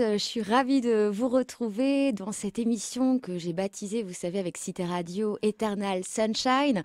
Euh, je suis ravie de vous retrouver dans cette émission que j'ai baptisée, vous savez, avec Cité Radio Eternal Sunshine.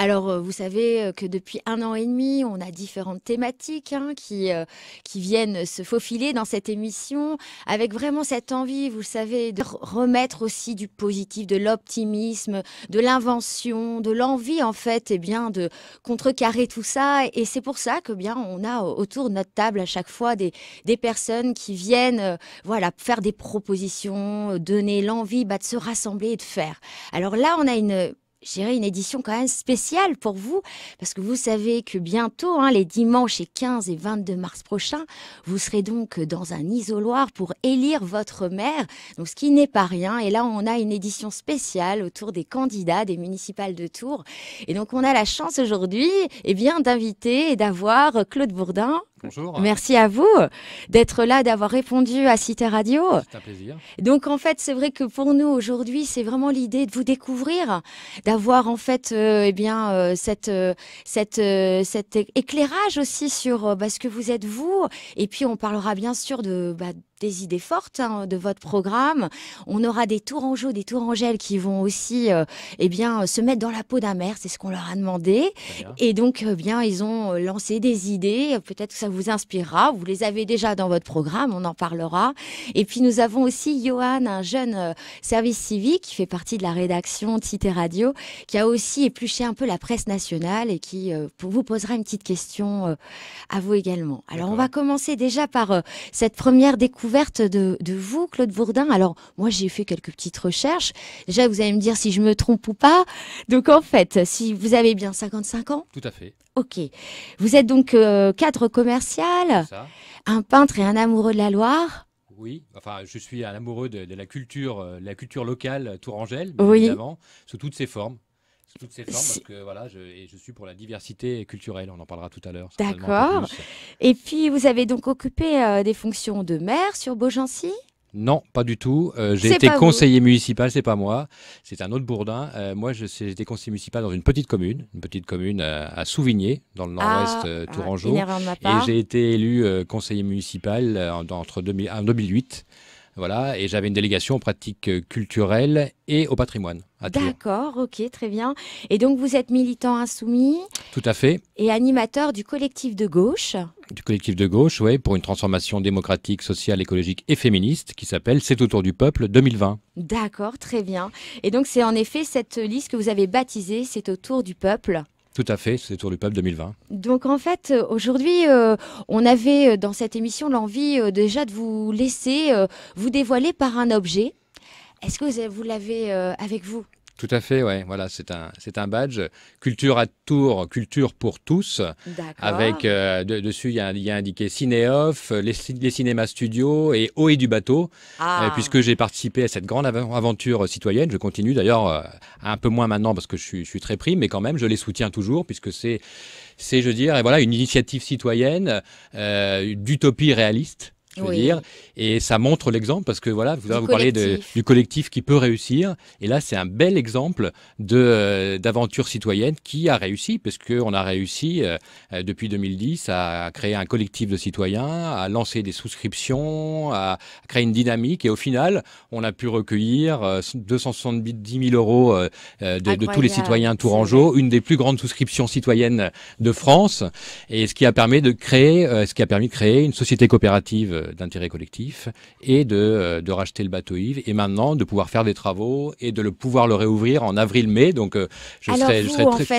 Alors, euh, vous savez euh, que depuis un an et demi, on a différentes thématiques hein, qui, euh, qui viennent se faufiler dans cette émission, avec vraiment cette envie, vous le savez, de remettre aussi du positif, de l'optimisme, de l'invention, de l'envie, en fait, et eh bien, de contrecarrer tout ça. Et c'est pour ça que bien, on a autour de notre table à chaque fois des, des personnes qui viennent voilà, faire des propositions, donner l'envie bah, de se rassembler et de faire. Alors là, on a une je une édition quand même spéciale pour vous, parce que vous savez que bientôt, hein, les dimanches et 15 et 22 mars prochains, vous serez donc dans un isoloir pour élire votre maire, donc ce qui n'est pas rien. Et là, on a une édition spéciale autour des candidats des municipales de Tours. Et donc, on a la chance aujourd'hui et eh bien d'inviter et d'avoir Claude Bourdin, Bonjour. Merci à vous d'être là, d'avoir répondu à Cité Radio. C'est un plaisir. Donc en fait, c'est vrai que pour nous aujourd'hui, c'est vraiment l'idée de vous découvrir, d'avoir en fait euh, eh bien euh, cette euh, cette cet éclairage aussi sur bah, ce que vous êtes vous et puis on parlera bien sûr de bah, des idées fortes hein, de votre programme. On aura des tourangeaux, des tourangelles qui vont aussi euh, eh bien, se mettre dans la peau d'un maire, c'est ce qu'on leur a demandé. Et donc, eh bien, ils ont euh, lancé des idées, peut-être que ça vous inspirera, vous les avez déjà dans votre programme, on en parlera. Et puis, nous avons aussi Johan, un jeune euh, service civique qui fait partie de la rédaction Cité Radio, qui a aussi épluché un peu la presse nationale et qui vous posera une petite question à vous également. Alors, on va commencer déjà par cette première découverte de, vous, Claude Bourdin. Alors, moi, j'ai fait quelques petites recherches. Déjà, vous allez me dire si je me trompe ou pas. Donc, en fait, si vous avez bien 55 ans. Tout à fait. Ok. Vous êtes donc euh, cadre commercial, un peintre et un amoureux de la Loire. Oui, enfin, je suis un amoureux de, la culture, euh, la culture locale euh, tourangelle, oui. sous toutes ses formes toutes ces formes parce que voilà, je, je suis pour la diversité culturelle. On en parlera tout à l'heure. D'accord. Et puis vous avez donc occupé euh, des fonctions de maire sur Beaugency. Non, pas du tout. Euh, j'ai été conseiller municipal. municipal, c'est pas moi, c'est un autre Bourdin. Euh, moi, j'ai été conseiller municipal dans une petite commune, une petite commune à, Souvigné, dans le nord-ouest ah, ah, Tourangeau. et j'ai été élu conseiller municipal entre 2000, en 2008 voilà, et j'avais une délégation aux pratiques euh, culturelles et au patrimoine. D'accord, ok, très bien. Et donc vous êtes militant insoumis Tout à fait. Et animateur du collectif de gauche Du collectif de gauche, oui, pour une transformation démocratique, sociale, écologique et féministe qui s'appelle C'est autour du peuple 2020. D'accord, très bien. Et donc c'est en effet cette liste que vous avez baptisée C'est autour du peuple. Tout à fait, c'est Tour du Peuple 2020. Donc en fait, euh, aujourd'hui, euh, on avait euh, dans cette émission l'envie déjà de vous laisser vous dévoiler par un objet. Est-ce que vous l'avez avec vous tout à fait, ouais. Voilà, c'est un, c'est un badge. Culture à tour, culture pour tous. Avec euh, dessus, il y, a indiqué cinéof euh, les, les cinémas studios et Haut et du bateau. Ah. Euh, puisque j'ai participé à cette grande aventure citoyenne, je continue d'ailleurs un peu moins maintenant parce que je suis, très pris, mais quand même, je les soutiens toujours puisque c'est, c'est, je veux dire, et voilà, une initiative citoyenne d'utopie réaliste dire. Et ça montre l'exemple parce que voilà, vous, vous parlez de, du collectif qui peut réussir. Et là, c'est un bel exemple de euh, d'aventure citoyenne qui a réussi parce qu'on a réussi euh, euh, depuis 2010 à créer un collectif de citoyens, à lancer des souscriptions, à créer une dynamique. Et au final, on a pu recueillir euh, 270 000 euros de, de, tous les citoyens tourangeaux, une des plus grandes souscriptions citoyennes de France. Et ce qui a permis de créer, ce qui a permis de créer une société coopérative d'intérêt collectif et de, euh, de, racheter le bateau Yves et maintenant de pouvoir faire des travaux et de le pouvoir le réouvrir en avril-mai. Donc euh, je, je, très,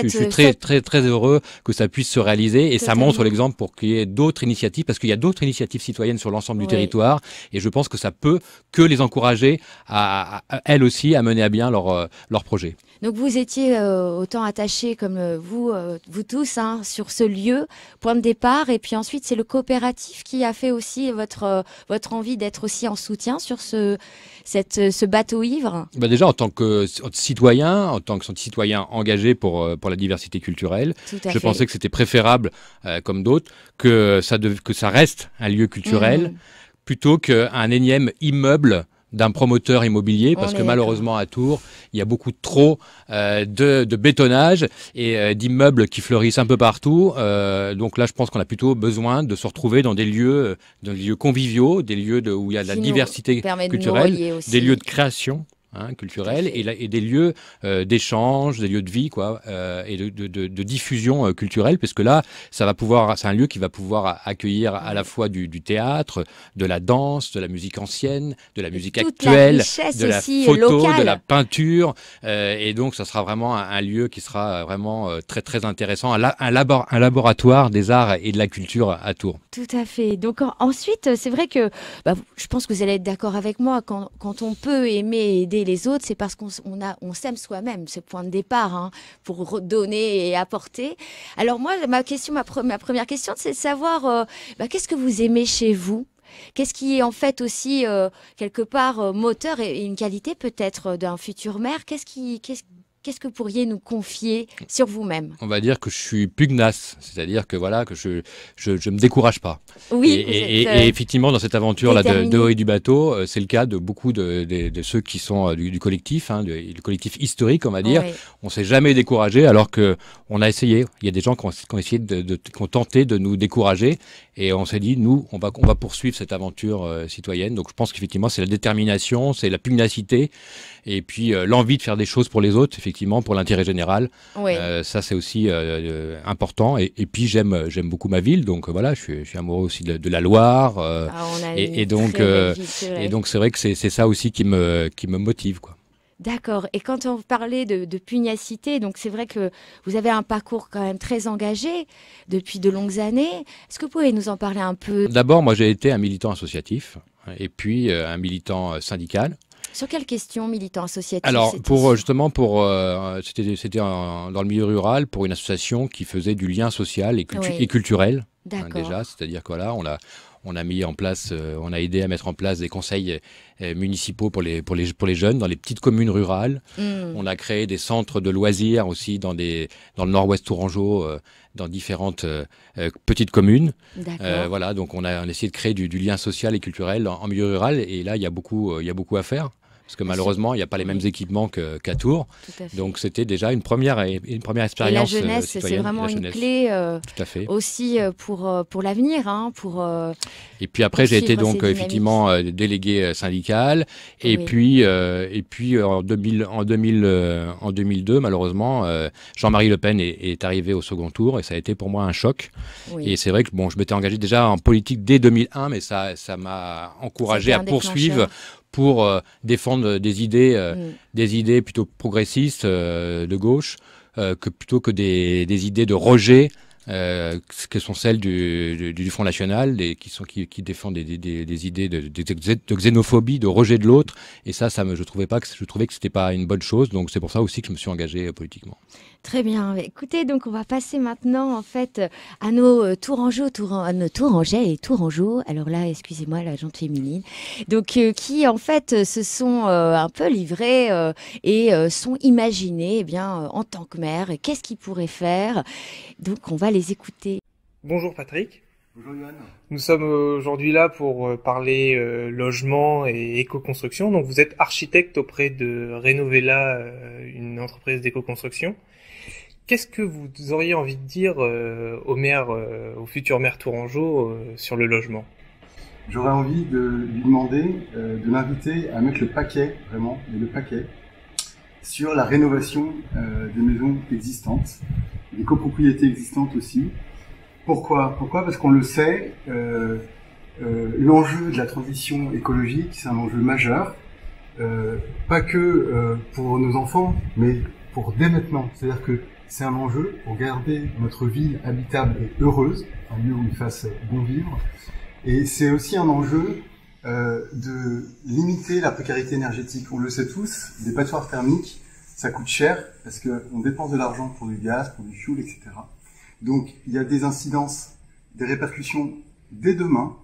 suis euh, très, très, heureux que ça puisse se réaliser et ça montre l'exemple pour qu'il y ait d'autres initiatives parce qu'il y a d'autres initiatives citoyennes sur l'ensemble du territoire et je pense que ça peut que les encourager à, elles aussi à mener à bien leur, leur projet. Donc vous étiez autant attachés comme vous, vous tous, hein, sur ce lieu, point de départ. Et puis ensuite, c'est le coopératif qui a fait aussi votre euh, votre, envie d'être aussi en soutien sur ce, cette, euh, ce bateau ivre bah Déjà, en tant que citoyen, en tant que citoyen engagé pour, euh, pour la diversité culturelle, je pensais que c'était préférable, comme d'autres, que ça, que ça reste un lieu culturel mmh. plutôt qu'un énième immeuble d'un promoteur immobilier parce que malheureusement à Tours, il y a beaucoup trop euh, de, bétonnage et euh, d'immeubles qui fleurissent un peu partout. Euh, donc là, je pense qu'on a plutôt besoin de se retrouver dans des lieux, dans des lieux conviviaux, des lieux de, où il y a de la diversité culturelle, des lieux de création. Hein, culturel et, des lieux euh, d'échange, des lieux de vie quoi, euh, et de, diffusion euh, culturelle, parce que là, ça va pouvoir, c'est un lieu qui va pouvoir accueillir à la fois du, théâtre, de la danse, de la musique ancienne, de la musique actuelle, de la photo, de la peinture, et donc ça sera vraiment un, lieu qui sera vraiment très très intéressant, un, un, laboratoire des arts et de la culture à Tours. Tout à fait. Donc ensuite, c'est vrai que bah, je pense que vous allez être d'accord avec moi quand, quand on peut aimer et aider les autres, c'est parce qu'on on s'aime soi-même, ce point de départ, hein, pour donner et apporter. Alors moi, ma question, ma, première question, c'est de savoir euh, bah, qu'est-ce que vous aimez chez vous Qu'est-ce qui est en fait aussi euh, quelque part euh, moteur et, une qualité peut-être d'un futur maire Qu'est-ce qui, Qu'est-ce que vous pourriez nous confier sur vous-même On va dire que je suis pugnace, c'est-à-dire que voilà que je, je, je me décourage pas. Oui. Et, et, euh, effectivement, dans cette aventure-là de, de haut et du bateau, euh, c'est le cas de beaucoup de, ceux qui sont euh, du, collectif, hein, du, collectif historique, on va dire. On On s'est jamais découragé, alors que on a essayé. Il y a des gens qui ont, essayé de, qui ont tenté de nous décourager, et on s'est dit nous, on va on va poursuivre cette aventure citoyenne. Donc je pense qu'effectivement, c'est la détermination, c'est la pugnacité, et puis l'envie de faire des choses pour les autres effectivement, pour l'intérêt général. Euh, ça, c'est aussi euh, euh, important. Et, puis, j'aime, j'aime beaucoup ma ville. Donc, voilà, je suis, amoureux aussi de, la Loire. Ah, et, donc, et donc, c'est vrai que c'est, ça aussi qui me, qui me motive, quoi. D'accord. Et quand on parlait de, de pugnacité, donc c'est vrai que vous avez un parcours quand même très engagé depuis de longues années. Est-ce que vous pouvez nous en parler un peu D'abord, moi j'ai été un militant associatif et puis un militant syndical. Sur quelle question militant associatif Alors, pour, justement, pour, euh, c'était c'était dans le milieu rural pour une association qui faisait du lien social et, culturel. Hein, D'accord. déjà, c'est-à-dire que là, on a, on a mis en place, euh, on a aidé à mettre en place des conseils euh, municipaux pour les, pour, les, pour les jeunes dans les petites communes rurales. Hmm. On a créé des centres de loisirs aussi dans, des, dans le nord-ouest Tourangeau, dans différentes petites communes. voilà, donc on a, essayé de créer du, lien social et culturel en, en, milieu rural. Et là, il y a beaucoup, il y a beaucoup à faire parce que malheureusement, il n'y a pas les mêmes équipements qu'à Tours. Donc c'était déjà une première, une première expérience. Et la euh, jeunesse, c'est vraiment une clé euh, aussi euh, pour, pour l'avenir. Hein, et puis après, j'ai été donc effectivement délégué syndical. Et puis, et puis en, 2000, en, 2000, en 2002, malheureusement, Jean-Marie Le Pen est, arrivé au second tour et ça a été pour moi un choc. Et c'est vrai que bon, je m'étais engagé déjà en politique dès 2001, mais ça m'a encouragé à poursuivre pour euh, défendre des idées, euh, mm. des idées plutôt progressistes euh, de gauche, que plutôt que des, des idées de rejet euh, que sont celles du, Front National, qui, sont, qui, défendent des, idées de, xénophobie, de rejet de l'autre. Et ça, ça me, je trouvais pas que je trouvais que c'était pas une bonne chose. Donc c'est pour ça aussi que je me suis engagé euh, politiquement. Très bien. Bah, écoutez, donc on va passer maintenant en fait à nos euh, Tourangeaux, à nos Tourangeais et Tourangeaux. Alors là, excusez-moi la gente féminine. Donc qui en fait se sont un peu livrés et sont imaginés, eh bien en tant que maire, qu'est-ce qu'ils pourraient faire. Donc on va les Bonjour Patrick. Bonjour Johan. Nous sommes aujourd'hui là pour euh, parler euh, logement et éco-construction. Donc vous êtes architecte auprès de Renovella, euh, une entreprise d'éco-construction. Qu'est-ce que vous auriez envie de dire au maire, au futur maire Tourangeau sur le logement J'aurais envie de lui demander, de l'inviter à mettre le paquet, vraiment, le paquet, sur la rénovation des maisons existantes les copropriétés existantes aussi. Pourquoi Pourquoi Parce qu'on le sait, euh, euh, l'enjeu de la transition écologique, c'est un enjeu majeur, euh, pas que pour nos enfants, mais pour dès maintenant. C'est-à-dire que c'est un enjeu pour garder notre ville habitable et heureuse, un lieu où il fasse bon vivre. Et c'est aussi un enjeu de limiter la précarité énergétique. On le sait tous, des passoires thermiques ça coûte cher parce qu'on dépense de l'argent pour du gaz, pour du fuel, etc. Donc il y a des incidences, des répercussions dès demain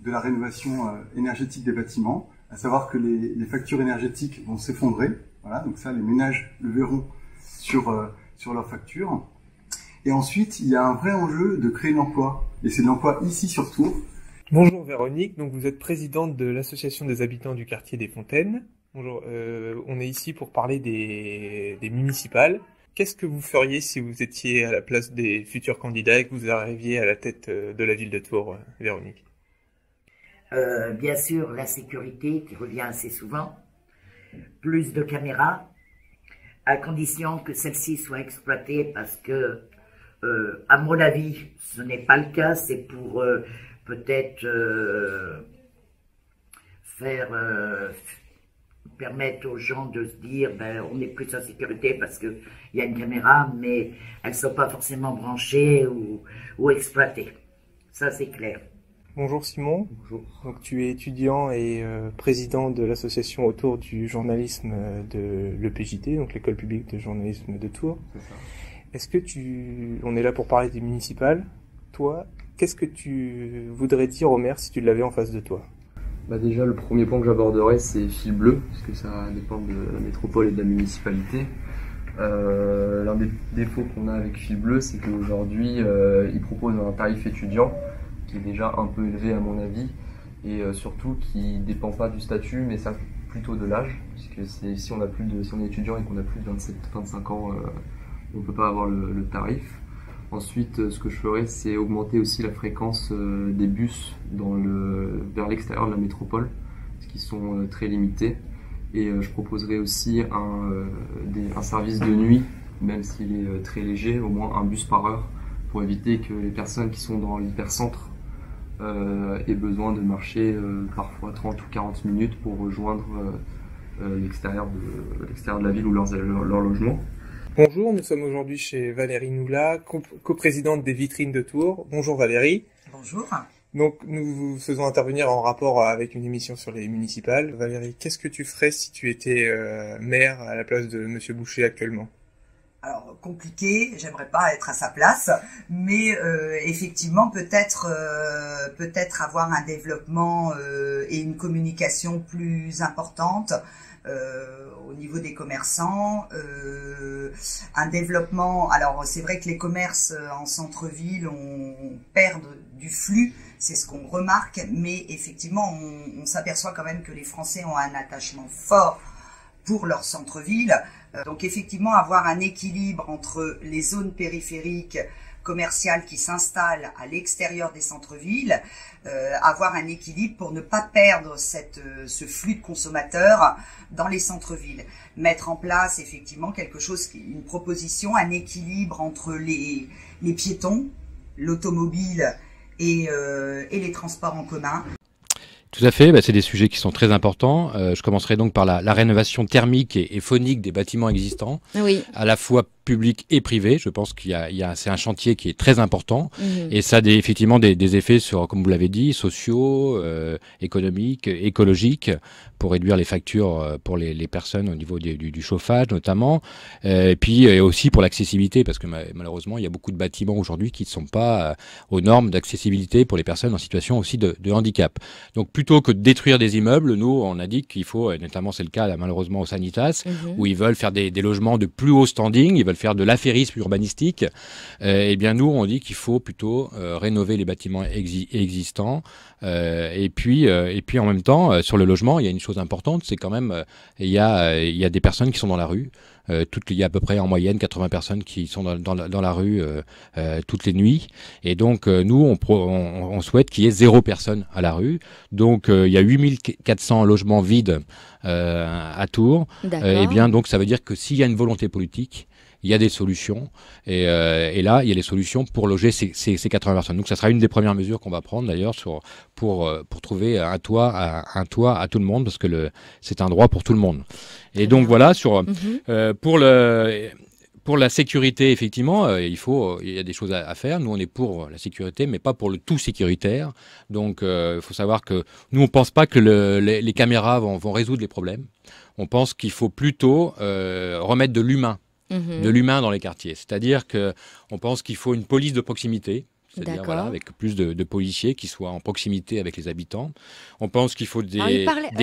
de la rénovation euh, énergétique des bâtiments, à savoir que les, factures énergétiques vont s'effondrer. Voilà, donc ça les ménages le verront sur euh, sur leurs factures. Et ensuite, il y a un vrai enjeu de créer de l'emploi, et c'est de l'emploi ici surtout. Bonjour Véronique, donc vous êtes présidente de l'association des habitants du quartier des Fontaines. Bonjour, euh, on est ici pour parler des, municipales. Qu'est-ce que vous feriez si vous étiez à la place des futurs candidats et que vous arriviez à la tête euh, de la ville de Tours, euh, Véronique Bien sûr, la sécurité qui revient assez souvent, plus de caméras, à condition que celles-ci soient exploitées parce que, à mon avis, ce n'est pas le cas, c'est pour peut-être faire permettre aux gens de se dire ben, on est plus en sécurité parce qu'il y a une caméra, mais elles ne sont pas forcément branchées ou, ou exploitées. Ça, c'est clair. Bonjour Simon. Bonjour. tu es étudiant et euh, président de l'association autour du journalisme euh, de l'EPJT, donc l'école publique de journalisme de Tours. Est-ce que tu. On est là pour parler des municipales. Toi, qu'est-ce que tu voudrais dire au maire si tu l'avais en face de toi bah Déjà, le premier point que j'aborderai, c'est fil bleu, puisque ça dépend de la métropole et de la municipalité. Euh, l'un des défauts qu'on a avec fil bleu, c'est qu'aujourd'hui, euh, ils proposent un tarif étudiant qui est déjà un peu élevé à mon avis, et euh, surtout qui ne dépend pas du statut, mais ça plutôt de l'âge, puisque si on, a plus de, si on est étudiant et qu'on a plus de 27-25 ans, euh, on peut pas avoir le tarif. Ensuite, euh, ce que je ferai, c'est augmenter aussi la fréquence euh, des bus vers l'extérieur de la métropole, ce qui sont euh, très limités. Et je proposerai aussi un, service de nuit, même s'il est très léger, au moins un bus par heure, pour éviter que les personnes qui sont dans l'hypercentre aient besoin de marcher parfois 30 ou 40 minutes pour rejoindre l'extérieur de, la ville ou leur logement. Bonjour, nous sommes aujourd'hui chez Valérie Noula, coprésidente des Vitrines de Tours. Bonjour Valérie. Bonjour. Donc nous vous faisons intervenir en rapport avec une émission sur les municipales. Valérie, qu'est-ce que tu ferais si tu étais euh, maire à la place de Monsieur Boucher actuellement alors compliqué, j'aimerais pas être à sa place, mais euh, effectivement peut-être euh, peut-être avoir un développement et une communication plus importante euh, au niveau des commerçants, euh, un développement. Alors c'est vrai que les commerces euh, en centre-ville ont du flux, c'est ce qu'on remarque, mais effectivement on s'aperçoit quand même que les Français ont un attachement fort pour leur centre-ville. Donc effectivement avoir un équilibre entre les zones périphériques commercial qui s'installe à l'extérieur des centres-villes, euh, avoir un équilibre pour ne pas perdre cette, euh, ce flux de consommateurs dans les centres-villes. Mettre en place effectivement quelque chose, une proposition, un équilibre entre les, les piétons, l'automobile et, euh, et les transports en commun. Tout à fait, bah, c'est des sujets qui sont très importants. je commencerai donc par la, rénovation thermique et, et, phonique des bâtiments existants, oui. à la fois public et privé. Je pense qu'il y a, a c'est un chantier qui est très important mhm. et ça a effectivement des, effets sur, comme vous l'avez dit, sociaux, euh, économiques, écologiques, pour réduire les factures euh, pour les, les personnes au niveau du, du, chauffage notamment, euh, et puis et aussi pour l'accessibilité parce que malheureusement il y a beaucoup de bâtiments aujourd'hui qui ne sont pas aux normes d'accessibilité pour les personnes en situation aussi de, de, handicap. Donc plutôt que de détruire des immeubles, nous on dit qu'il faut, et notamment c'est le cas là, malheureusement au Sanitas, mhm. où ils veulent faire des, des logements de plus haut standing, ils veulent faire de l'affairisme urbanistique, euh, eh bien nous, on dit qu'il faut plutôt euh, rénover les bâtiments existants. Euh, et, puis, et puis en même temps, sur le logement, il y a une chose importante, c'est quand même, il y, a, il y a des personnes qui sont dans la rue. toutes, il y a à peu près en moyenne 80 personnes qui sont dans, la, rue toutes les nuits. Et donc, nous, on, on, on souhaite qu'il y ait zéro personne à la rue. Donc, il y a 8400 logements vides à Tours. et eh bien, donc, ça veut dire que s'il y a une volonté politique, il y a des solutions. Euh, et, là, il y a les solutions pour loger ces, 80 personnes. Donc, ça sera une des premières mesures qu'on va prendre d'ailleurs euh, pour, trouver un toit, à, un toit à tout le monde, parce que c'est un droit pour tout le monde. Et donc, voilà, sur, mhm. euh, pour le pour la sécurité, effectivement, il faut, il y a des choses à, faire. Nous, on est pour la sécurité, mais pas pour le tout sécuritaire. Donc, il faut savoir que nous, on pense pas que les, caméras vont, résoudre les problèmes. On pense qu'il faut plutôt remettre de l'humain Mhm. de l'humain dans les quartiers. C'est-à-dire qu'on pense qu'il faut une police de proximité, c'est-à-dire avec plus de, policiers qui soient en proximité avec les habitants. On pense qu'il faut des,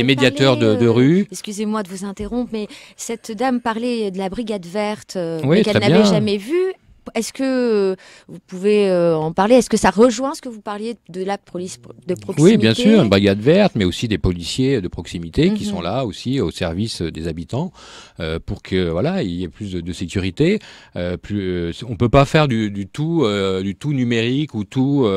médiateurs de, euh, rue. Excusez-moi de vous interrompre, mais cette dame parlait de la brigade verte, euh, qu'elle n'avait jamais vue. Est-ce que euh, vous pouvez euh, en parler Est-ce que ça rejoint ce que vous parliez de la police de proximité Oui, bien sûr, une brigade verte, mais aussi des policiers de proximité qui sont mhm. là aussi au service euh, des habitants pour que voilà, il y ait plus de, sécurité. On plus, on peut pas faire du, tout, du tout numérique ou tout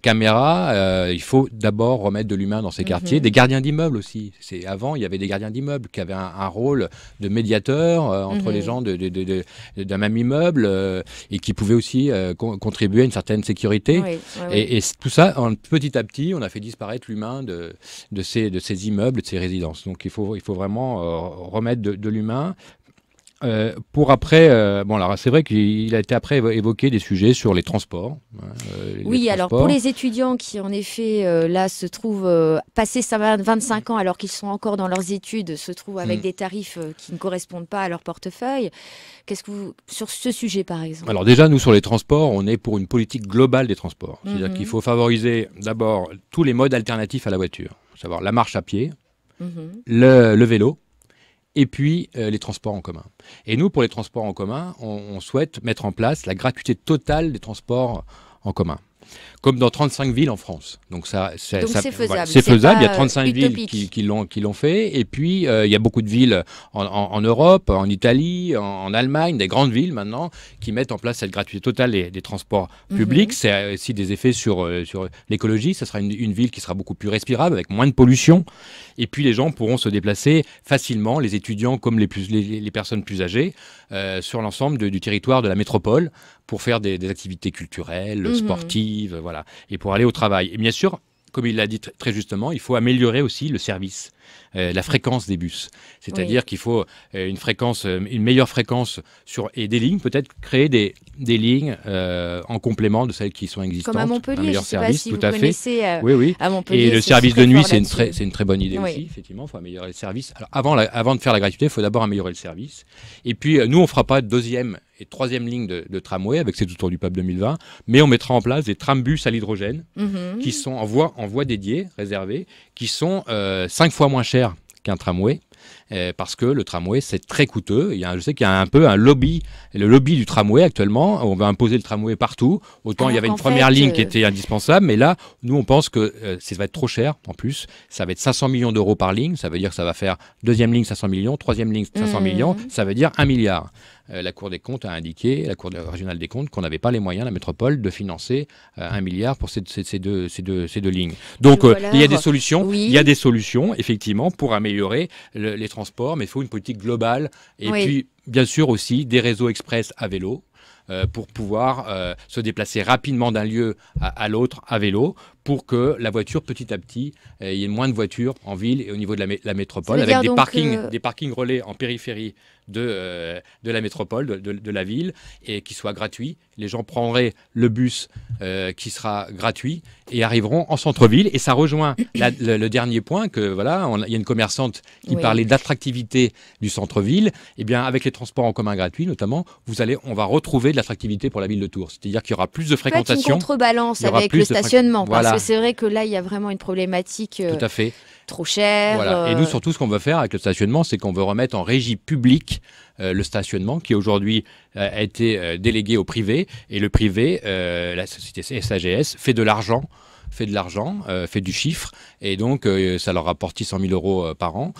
caméra. il faut d'abord remettre de l'humain dans ces mhm. quartiers, des gardiens d'immeubles aussi. C'est avant, il y avait des gardiens d'immeubles qui avaient un, rôle de médiateur entre mhm. les gens d'un même immeuble euh, et qui pouvaient aussi euh, contribuer à une certaine sécurité. Et, tout ça, en, petit à petit, on a fait disparaître l'humain de, ces, de ces immeubles, de ces résidences. Donc il faut, il faut vraiment euh, remettre de l'humain, euh, pour après, euh, bon alors c'est vrai qu'il a été après évoqué des sujets sur les transports. Hein, euh, oui, alors pour les étudiants qui en effet là se trouvent passés 25 ans alors qu'ils sont encore dans leurs études, se trouvent avec hmm. des tarifs qui ne correspondent pas à leur portefeuille. Qu'est-ce que vous sur ce sujet par exemple Alors déjà nous sur les transports, on est pour une politique globale des transports, c'est-à-dire mhm. qu'il faut favoriser d'abord tous les modes alternatifs à la voiture, savoir la marche à pied, mhm. le vélo et puis euh, les transports en commun. Et nous, pour les transports en commun, on souhaite mettre en place la gratuité totale des transports en commun comme dans 35 villes en France. Donc ça, c'est faisable. c'est faisable. Il y a 35 villes qui, l'ont fait. Et puis euh, il y a beaucoup de villes en, Europe, en Italie, en, Allemagne, des grandes villes maintenant qui mettent en place cette gratuité totale des, transports mhm. publics. C'est euh, aussi des effets sur euh, sur l'écologie. Ce sera une, ville qui sera beaucoup plus respirable avec moins de pollution. Et puis les gens pourront se déplacer facilement, les étudiants comme les les, personnes plus âgées, sur l'ensemble du territoire de la métropole pour faire des, activités culturelles, mhm. sportives, sportives voilà, et pour aller au travail. Et bien sûr, comme il l'a dit très justement, il faut améliorer aussi le service euh, la mm. fréquence des bus. C'est-à-dire qu'il faut euh, une fréquence, euh, une meilleure fréquence sur et des lignes, peut-être créer des, des lignes en complément de celles qui sont existantes. Comme à Montpellier, sais pas si tout vous à fait. oui, oui. et le service de nuit, c'est une très, c'est une très bonne idée aussi. Effectivement, il faut améliorer le service. Alors avant, avant de faire la gratuité, il faut d'abord améliorer le service. Et puis nous, on fera pas de deuxième et troisième ligne de, tramway avec cet autour du pape 2020, mais on mettra en place des trambus à l'hydrogène mhm. qui sont en voie, en voie dédiée, réservée, qui sont cinq fois moins cher qu'un tramway. Euh, parce que le tramway, c'est très coûteux. Il y a, je sais qu'il y a un peu un lobby, le lobby du tramway actuellement. On va imposer le tramway partout. Autant il y avait une première ligne qui euh, était indispensable, mais là, nous, on pense que euh, ça va être trop cher en plus. Ça va être 500 millions d'euros par ligne. Ça veut dire que ça va faire deuxième ligne 500 millions, troisième ligne 500 mmh. millions. Ça veut dire un milliard. Euh, la Cour des comptes a indiqué, la Cour régionale des comptes, qu'on n'avait pas les moyens, la métropole, de financer euh, un milliard pour ces, deux, lignes. Donc euh, il y a des solutions, il y a des solutions, effectivement, pour améliorer les transports, mais il faut une politique globale. Et puis, bien sûr, aussi des réseaux express à vélo, pour pouvoir se déplacer rapidement d'un lieu à l'autre à vélo, pour que la voiture, petit à petit, euh, il y ait moins de voitures en ville et au niveau de la, métropole, avec des parkings, euh, des parkings relais en périphérie de, euh, de la métropole, de, la ville, et qui soient gratuits. Les gens prendraient le bus qui sera gratuit et arriveront en centre-ville. Et ça rejoint le, dernier point que voilà, il y a une commerçante qui parlait d'attractivité du centre-ville. Et eh bien, avec les transports en commun gratuits, notamment, vous allez, on va retrouver de l'attractivité pour la ville de Tours. C'est-à-dire qu'il y aura plus de fréquentation. En contrebalance avec le stationnement. Voilà c'est vrai que là, il y a vraiment une problématique. à fait. Euh, trop chère. Et euh, nous, surtout, ce qu'on veut faire avec le stationnement, c'est qu'on veut remettre en régie publique euh, le stationnement qui aujourd'hui a été délégué au privé et le privé, la société SAGS, fait de l'argent fait de l'argent, euh, fait du chiffre, et donc euh, ça leur rapporte 600 000 euros euh, par an.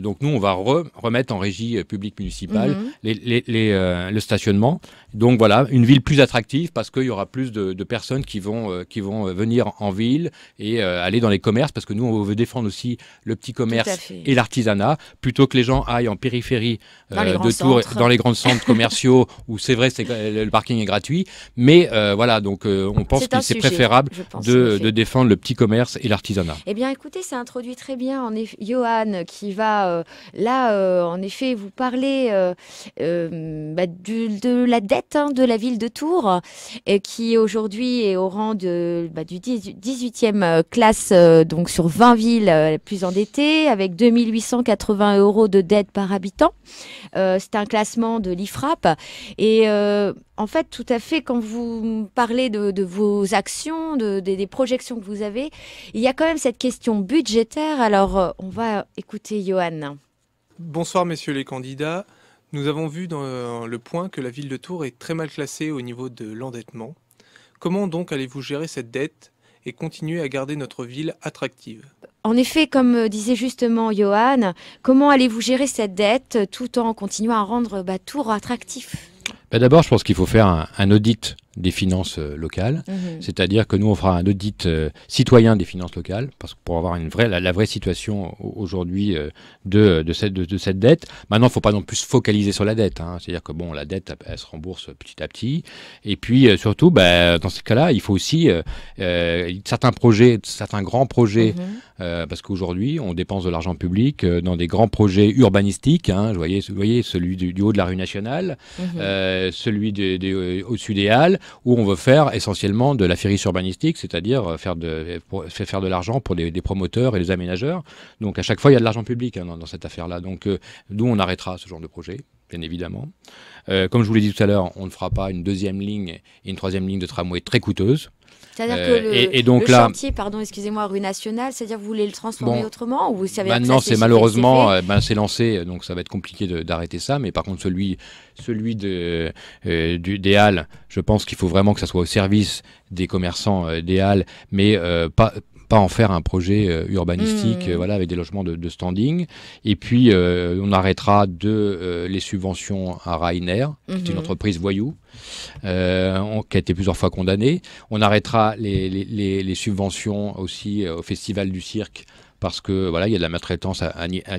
donc nous, on va remettre en régie publique municipale mhm. les, les, le stationnement. Donc voilà, une ville plus attractive parce qu'il y aura plus de, de personnes qui vont, qui vont venir en ville et aller dans les commerces, parce que nous, on veut défendre aussi le petit commerce et l'artisanat, plutôt que les gens aillent en périphérie de Tours, dans les grands centres commerciaux, où c'est vrai, le parking est gratuit. Mais voilà, donc on pense que c'est préférable de, de défendre le petit commerce et l'artisanat. Eh bien, écoutez, ça introduit très bien en Johan qui va euh, là, euh, en effet, vous parler euh, bah, de la dette hein, de la ville de Tours, et qui aujourd'hui est au rang de, bah, du 18e classe, donc sur 20 villes les plus endettées, avec 2880 euros de dette par habitant. C'est un classement de l'IFRAP. Et en fait, tout à fait, quand vous parlez de, vos actions, des projections que vous avez, il y a quand même cette question budgétaire. Alors, euh, on va écouter Johan. Bonsoir, messieurs les candidats. Nous avons vu dans euh, le point que la ville de Tours est très mal classée au niveau de l'endettement. Comment donc allez-vous gérer cette dette et continuer à garder notre ville attractive en effet, comme euh, disait justement Johan, comment allez-vous gérer cette dette tout en continuant à rendre bah, Tours attractif bah, d'abord, je pense qu'il faut faire un audit des finances euh, locales. Mhm. C'est-à-dire que nous, on fera un audit euh, citoyen des finances locales, parce que pour avoir une vraie, la, vraie situation aujourd'hui euh, de, cette, de, cette dette. Maintenant, il ne faut pas non plus se focaliser sur la dette. Hein. C'est-à-dire que bon, la dette, elle, se rembourse petit à petit. Et puis, surtout, ben, dans ce cas-là, il faut aussi certains projets, certains grands projets, mhm. parce qu'aujourd'hui, on dépense de l'argent public dans des grands projets urbanistiques. Hein. Vous, voyez, celui du, haut de la rue nationale, mhm. celui au-dessus des Halles où on veut faire essentiellement de la urbanistique, c'est-à-dire euh, faire de, faire de l'argent pour des, promoteurs et les aménageurs. Donc à chaque fois, il y a de l'argent public hein, dans, cette affaire-là. Donc euh, d'où on arrêtera ce genre de projet bien évidemment. Euh, comme je vous l'ai dit tout à l'heure, on ne fera pas une deuxième ligne et une troisième ligne de tramway très coûteuse. C'est-à-dire euh, que le, et, donc là, chantier, pardon, excusez-moi, rue nationale, c'est-à-dire vous voulez le transformer autrement ou Maintenant, bah c'est malheureusement, euh, ben, c'est lancé, donc ça va être compliqué d'arrêter ça. Mais par contre, celui, celui de, euh, du, des Halles, je pense qu'il faut vraiment que ça soit au service des commerçants des Halles, mais pas, pas en faire un projet euh, urbanistique, mmh. euh, voilà, avec des logements de, standing. Et puis, euh, on arrêtera de les subventions à Rainer, qui est une mmh. entreprise voyou, qui a été plusieurs fois condamnée. On arrêtera les subventions aussi au Festival du Cirque parce que voilà, il y a de la maltraitance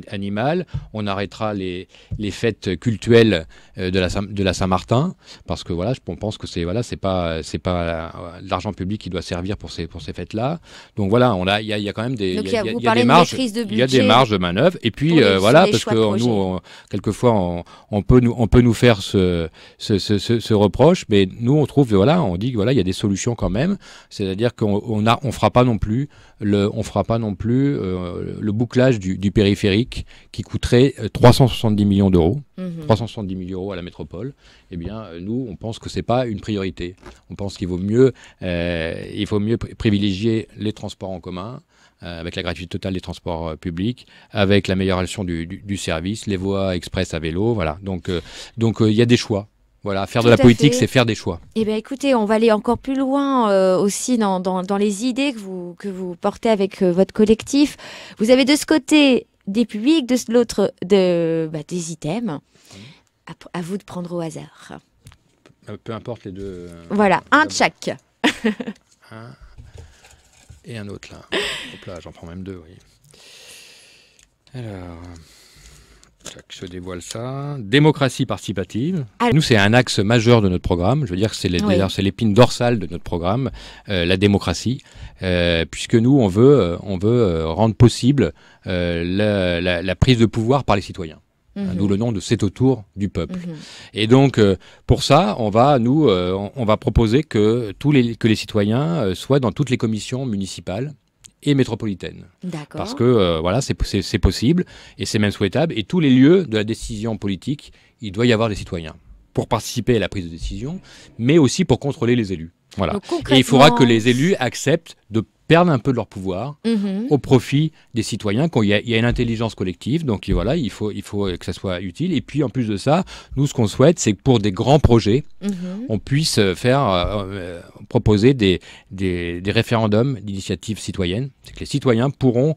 animale. On arrêtera les, les fêtes cultuelles euh, de la, de la Saint-Martin, parce que voilà, on pense que c'est voilà, c'est pas c'est pas euh, l'argent public qui doit servir pour ces pour ces fêtes-là. Donc voilà, on a il y, y, a quand même des il y, des marges, de il y a des marges de manœuvre. Et puis euh, voilà, parce que nous quelquefois on, peut nous on peut nous faire ce ce, ce, reproche, mais nous on trouve voilà, on dit que voilà, il y a des solutions quand même. C'est-à-dire qu'on on a on fera pas non plus le on fera pas non plus euh, le bouclage du, périphérique qui coûterait 370 euh, millions d'euros, 370 mhm. millions d'euros à la métropole, eh bien, euh, nous, on pense que ce n'est pas une priorité. On pense qu'il vaut mieux, il faut mieux privilégier les transports en commun, avec la gratuité totale des transports publics, avec l'amélioration du, du, service, les voies express à vélo, voilà. Donc, donc il y a des choix. Voilà, faire de la politique, c'est faire des choix. Eh bien, écoutez, on va aller encore plus loin euh, aussi dans, les idées que vous, que vous portez avec euh, votre collectif. Vous avez de ce côté des publics, de l'autre bah, des items. À, vous de prendre au hasard. Euh, peu, importe les deux. voilà, un de chaque. un et un autre là. Hop là, j'en prends même deux, oui. Alors je dévoile ça. Démocratie participative. Nous, c'est un axe majeur de notre programme. Je veux dire que c'est l'épine dorsale de notre programme, euh, la démocratie, euh, puisque nous, on veut, euh, on veut rendre possible la, prise de pouvoir par les citoyens. Nous, hein, mhm. D'où le nom de C'est autour du peuple. Mhm. Et donc, pour ça, on va, nous, va proposer que, tous les, que les citoyens soient dans toutes les commissions municipales et métropolitaine. Parce que euh, voilà, c'est possible et c'est même souhaitable. Et tous les lieux de la décision politique, il doit y avoir des citoyens pour participer à la prise de décision, mais aussi pour contrôler les élus. Voilà. Et il faudra que les élus acceptent de perdent un peu de leur pouvoir mhm. au profit des citoyens. Il y, a, il y, a, une intelligence collective, donc voilà, il faut, il faut que ça soit utile. Et puis en plus de ça, nous ce qu'on souhaite, c'est que pour des grands projets, mhm. on puisse euh, faire euh, euh, proposer des, des, référendums d'initiative citoyenne. C'est que les citoyens pourront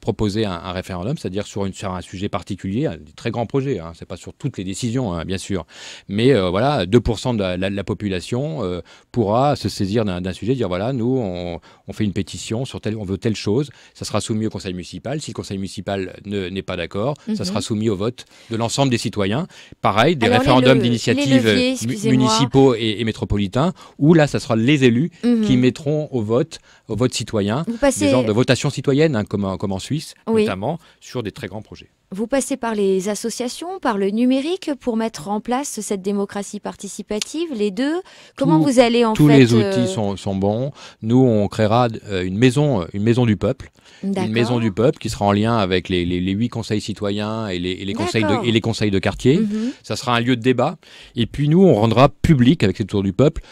proposer un, référendum, c'est-à-dire sur, une, sur un sujet particulier, des très grands projets hein. c'est pas sur toutes les décisions, hein, bien sûr, mais voilà, 2% de la, population pourra se saisir d'un sujet, dire voilà, nous on, on fait une pétition sur telle, on veut telle chose, ça sera soumis au conseil municipal. Si le conseil municipal n'est pas d'accord, ça mhm. sera soumis au vote de l'ensemble des citoyens. Pareil, des référendums d'initiative euh, municipaux et, métropolitains, où là, ça sera les élus mhm. qui mettront au vote, au vote citoyen, des genres de votation citoyenne, hein, comme, en Suisse, notamment, sur des très grands projets. Vous passez par les associations, par le numérique pour mettre en place cette démocratie participative, les deux. Comment vous allez en tous Tous les euh, outils sont, bons. Nous, on créera euh, une maison, euh, une maison du peuple, une maison du peuple qui sera en lien avec les, huit conseils citoyens et les, conseils de, quartier. Mhm. Ça sera un lieu de débat. Et puis nous, on rendra public avec cette tour du peuple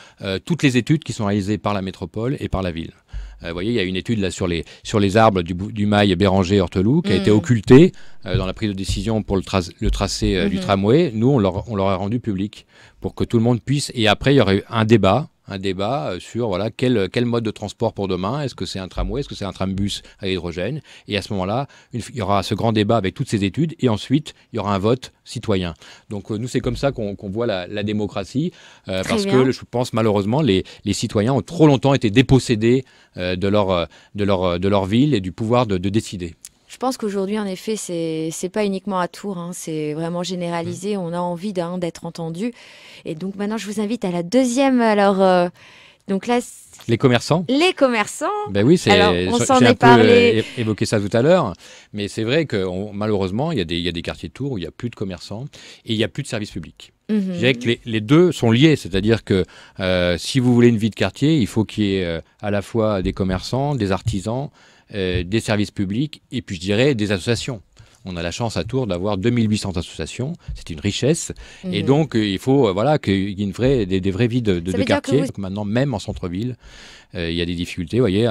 toutes les études qui sont réalisées par la métropole et par la ville vous euh, voyez, il y a une étude là sur les, sur les arbres du, du mail Béranger-Horteloup qui a été mm. occultée euh, dans la prise de décision pour le, tracé euh, du mm-hmm. tramway. Nous, on a rendu public pour que tout le monde puisse. Et après, il y aurait eu un débat un débat euh, sur voilà quel, mode de transport pour demain. Est-ce que c'est un tramway Est-ce que c'est un trambus à hydrogène Et à ce moment-là, il y aura ce grand débat avec toutes ces études et ensuite il y aura un vote citoyen. Donc euh, nous, c'est comme ça qu'on voit la, démocratie euh, parce que je pense malheureusement les, les, citoyens ont trop longtemps été dépossédés de, leur, de, leur, de leur ville et du pouvoir de décider. Je pense qu'aujourd'hui, en effet, c'est n'est pas uniquement à Tours, hein, c'est vraiment généralisé. Mm. On a envie d'être entendu. Et donc maintenant, je vous invite à la deuxième. Alors, euh, donc là, les commerçants Les commerçants Ben oui, c'est, on s'en est un parlé. Peu évoqué ça tout à l'heure, mais c'est vrai que malheureusement, il y, a des, des quartiers de Tours où il n'y a plus de commerçants et il n'y a plus de services publics. Mm-hmm. Je dirais que les, deux sont liés, c'est-à-dire que euh, si vous voulez une vie de quartier, il faut qu'il y ait euh, à la fois des commerçants, des artisans, euh, des services publics et puis je dirais des associations. On a la chance à Tours d'avoir 2800 associations. C'est une richesse. Mmh. Et donc, euh, il faut euh, voilà, qu'il y ait des, vraies vies de, de, quartier. Maintenant, même en centre-ville, euh, il y a des difficultés. Vous voyez,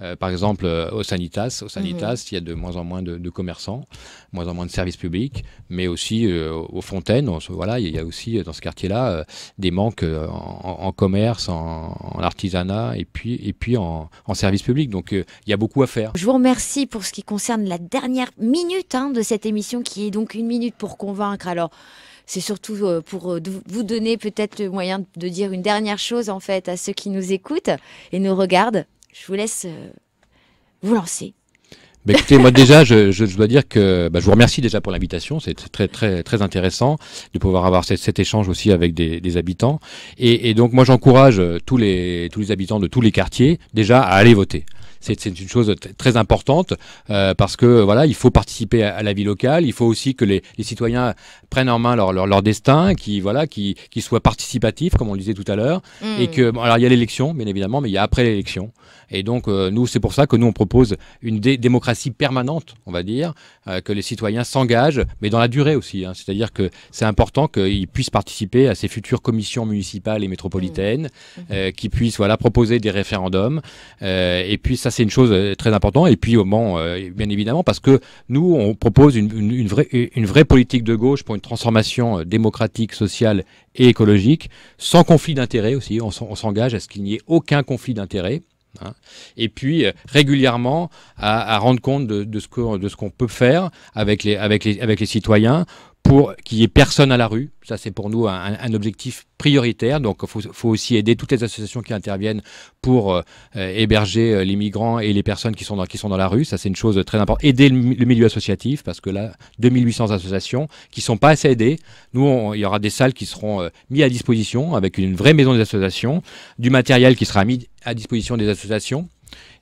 euh, par exemple, euh, au Sanitas, au Sanitas, mhm. il y a de moins en moins de, de commerçants, moins en moins de services publics, mais aussi aux fontaines. voilà, il y a aussi dans ce quartier-là des manques en, commerce, en, artisanat et puis, et puis en, services publics. Donc, il y a beaucoup à faire. Je vous remercie pour ce qui concerne la dernière minute hein, de cette émission qui est donc une minute pour convaincre. Alors, c'est surtout euh, pour euh, vous donner peut-être le moyen de dire une dernière chose en fait à ceux qui nous écoutent et nous regardent. Je vous laisse euh, vous lancer. Bah, écoutez, moi déjà, je, dois dire que bah, je vous remercie déjà pour l'invitation. C'est très très très intéressant de pouvoir avoir cet, échange aussi avec des, habitants. Et, et, donc moi, j'encourage tous les tous les habitants de tous les quartiers déjà à aller voter c'est une chose très importante euh, parce que voilà, il faut participer à, la vie locale. Il faut aussi que les, citoyens prennent en main leur, destin, qui voilà, qui, soient participatifs, comme on le disait tout à l'heure, et mm. que alors il y a l'élection, bien évidemment, mais il y a après l'élection. Et donc, euh, nous, c'est pour ça que nous, on propose une démocratie permanente, on va dire, euh, que les citoyens s'engagent, mais dans la durée aussi. Hein. C'est-à-dire que c'est important qu'ils puissent participer à ces futures commissions municipales et métropolitaines, mmh. mmh. euh, qu'ils puissent voilà, proposer des référendums. et puis, ça, c'est une chose très importante. Et puis, au moment, bien évidemment, parce que nous, on propose une, vraie, une vraie politique de gauche pour une transformation démocratique, sociale et écologique, sans conflit d'intérêt aussi. On s'engage à ce qu'il n'y ait aucun conflit d'intérêt. Hein. et puis euh, régulièrement à, rendre compte de, de ce qu'on peut faire avec les citoyens pour qu'il n'y ait personne à la rue. Ça, c'est pour nous un, un, objectif prioritaire. Donc, il faut, faut, aussi aider toutes les associations qui interviennent pour euh, euh, héberger euh, les migrants et les personnes qui sont dans, qui sont dans la rue. Ça, c'est une chose très importante. Aider le, milieu associatif, parce que là, 2800 associations qui ne sont pas assez aidées. Nous, il y aura des salles qui seront euh, mises à disposition avec une vraie maison des associations, du matériel qui sera mis à disposition des associations.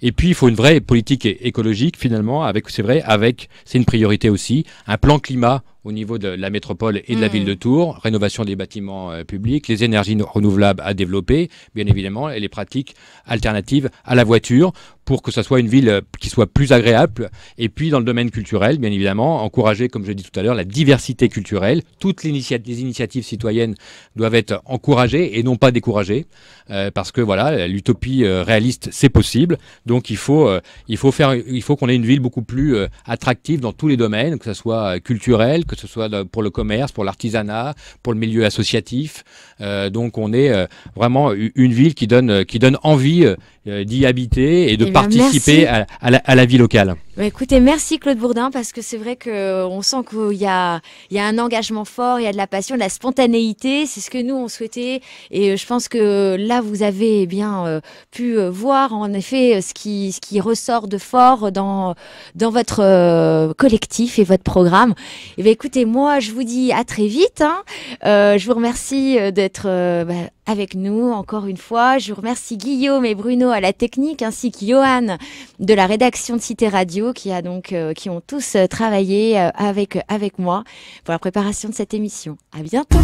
Et puis, il faut une vraie politique écologique, finalement, avec, c'est vrai, avec, c'est une priorité aussi, un plan climat au niveau de la métropole et de la mm. ville de Tours, rénovation des bâtiments euh, publics, les énergies renouvelables à développer, bien évidemment, et les pratiques alternatives à la voiture pour que ça soit une ville euh, qui soit plus agréable. Et puis, dans le domaine culturel, bien évidemment, encourager, comme je l'ai dit tout à l'heure, la diversité culturelle. Toutes les, initiatives citoyennes doivent être encouragées et non pas découragées, euh, parce que voilà, l'utopie réaliste, c'est possible. Donc, il faut, il faut faire, il faut qu'on ait une ville beaucoup plus attractive dans tous les domaines, que ce soit culturel, que ce soit pour le commerce, pour l'artisanat, pour le milieu associatif. Euh, donc on est euh, vraiment une ville qui donne, euh, qui donne envie euh, d'y habiter et de eh participer à, la, vie locale. Bah, écoutez, merci Claude Bourdin parce que c'est vrai qu'on euh, sent qu'il y a, un engagement fort, il y a de la passion, de la spontanéité, c'est ce que nous on souhaitait et euh, je pense que là vous avez eh bien pu voir en effet ce qui, ce qui ressort de fort dans, dans votre collectif et votre programme. Et eh écoutez, moi je vous dis à très vite, hein. je vous remercie d'être... Bah, avec nous. Encore une fois, je remercie Guillaume et Bruno à la technique ainsi que de la rédaction de Cité Radio qui donc euh, qui ont tous euh, travaillé euh, avec avec moi pour la préparation de cette émission. À bientôt.